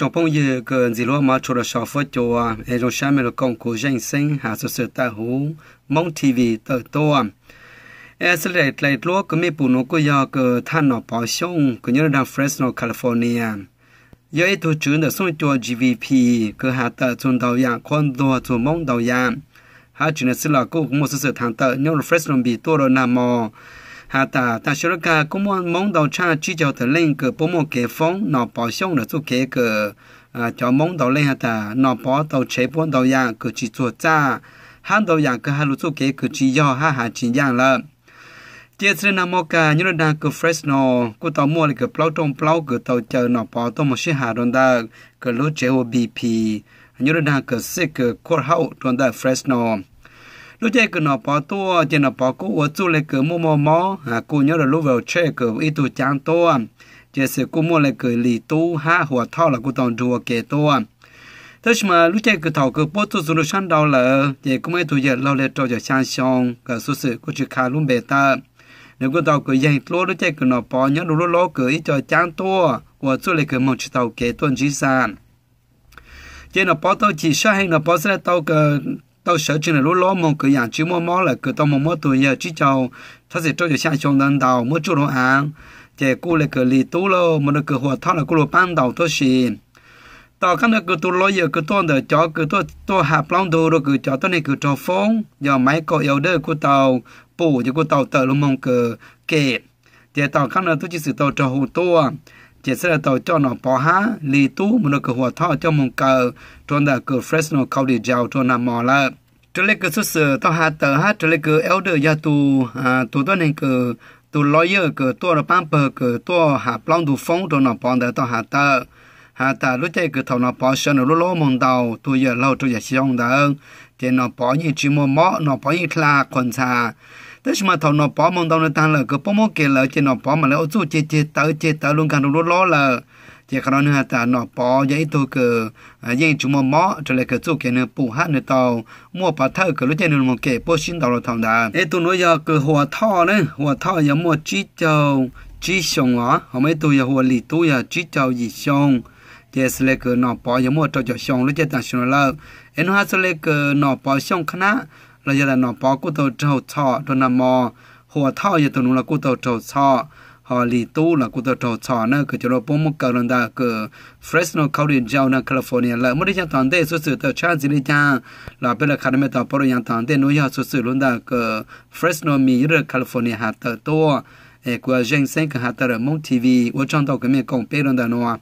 chong pong ye ge zi lo ma chu de shao fo jo a e jong sha me lo kong ko jeng sing ha so se ta hu mong tv to to a e se le tlai lo ko me pu no ko ya ge than no pa shong ko nyer da fresno california yo e to chu de song jo gvp ko ha ta chun dao ya kon do chu mong dao ya ha chu ne se la ko mo se se than ta nyo fresno bi to ro na mo 哈达大小个公安蒙到查聚焦的另个不莫给风，那保险的做给个啊，叫蒙到另哈达，那保到车本到样个去做渣，喊到样个哈路做给个去要哈哈去样了。接着那么个你那那个 Fresno，个到莫那个 plow 中 plow 个到叫那保到莫些哈 don 的个路 JOBP，你那那个 sick courthouse don 的 Fresno。lúc chơi cái nó bỏ tua chơi nó bỏ cú ở chỗ lấy cái mua mua mò à cú nhớ là lúc vào chơi cái ít tu chăng tua chơi sự cú mua lấy cái lì tu ha หัว thọ là cú tòng rùa kề tua thế mà lúc chơi cái thầu cái bố tu dùng sang đầu là chơi cũng mấy tu giờ lâu lên trâu giờ sang xong cái số sự cú chỉ khai luôn bề ta nếu cú tàu cái dành lô lúc chơi cái nó bỏ nhớ lúc lô cái ít cho chăng tua của chỗ lấy cái mong chỉ tàu kề tuần chỉ sàn chơi nó bỏ tàu chỉ sai hay nó bỏ sẽ tàu cái tao sợ là này lo mong cứ nhà chứ mua mó là cứ tao mong mó tuổi giờ chứ chào sẽ cho tôi sẽ chọn đơn đầu mua chút đồ ăn à. chè cô là cứ lì tú lo mà nó cứ hòa thao là cô lo ban đầu tôi xin tao cái này cứ tôi lo giờ cứ tôi đợi cho cứ tôi tôi hạp lòng đồ rồi cứ cho tôi này cứ cho phong giờ máy có yêu đời của tao bù cho của tao tờ luôn mong cứ kẹt chè tao cái này tôi chỉ sự tao cho hồ tôi chỉ sẽ là tàu cho nó bỏ há lì tú một hòa cái หัว thọ cho mong cờ trôn đã cửa Fresno County Jail trôn nằm mò là trở lại cửa xuất sở tàu hạ tờ hát trở lại cửa elder gia tù à tù đó nên cửa tù lawyer cửa tù là bám bờ cửa tù hạ plong tù phong trôn nó bỏ đỡ tàu hạ tờ hạ tờ lúc chạy cửa thầu nó bỏ sơn nó lô lố mông đầu tù giờ lâu tù giờ xong ông đã ơn chỉ nó bỏ như chỉ mua mỏ nó bỏ như là quần xà thế mà thầu nó bỏ mong đâu nó tan là cứ bỏ mong kể là chỉ nó bỏ mà lấy chú chết chết tới chết tới luôn càng luôn lo là chỉ cái đó nữa ta nó bỏ vậy thôi cứ vậy à, chúng mà mỏ trở lại cứ chú kia nó bù hết nữa tàu mua bát thau cứ lúc chơi nó mà kể bố xin tàu rồi thằng đã ấy tôi nói giờ cứ hòa thọ đấy hòa thọ giờ mua chỉ châu chỉ xong ngõ hôm ấy tôi giờ hòa lì tôi giờ chỉ châu gì xong chỉ là cái nó bỏ giờ mua cho cho xong lúc chơi tao xong là em nói là cái nó bỏ xong khá 那现在那包骨头之后擦，就那么核桃也弄了骨头之后擦，和里肚了骨头之后擦那个叫做波姆高了那个。Fresno 靠近叫那 California，了。我们像唐代叔叔在车子里讲，那边了看的没到，不如像唐代农些叔叔了那个 Fresno 有 California 哈特多，哎，古尔晋升跟哈特蒙 TV 我章到后面讲别的了啊。